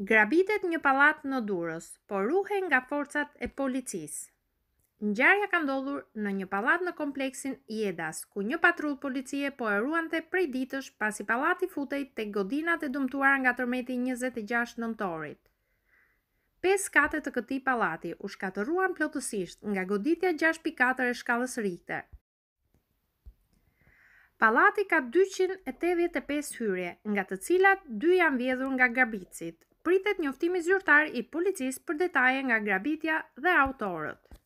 Grabitet një palat në durës, por ruhe nga forcat e policisë. Ngjarja ka ndodhur në një palat në kompleksin Jedas, ku një patrullë policie po e ruante prej ditësh pasi palati futej tek godinat e dëmtuara nga tërmeti 26 nëntorit. Pes kate të këtij palati u shkatëruan plotësisht nga goditja 6.4 e shkallës Richter. Palati ka 285 hyrje, nga të cilat 2 janë vjedhur nga grabicit, pritet njoftimi zyrtar i policisë për detaje nga grabitja dhe autorët.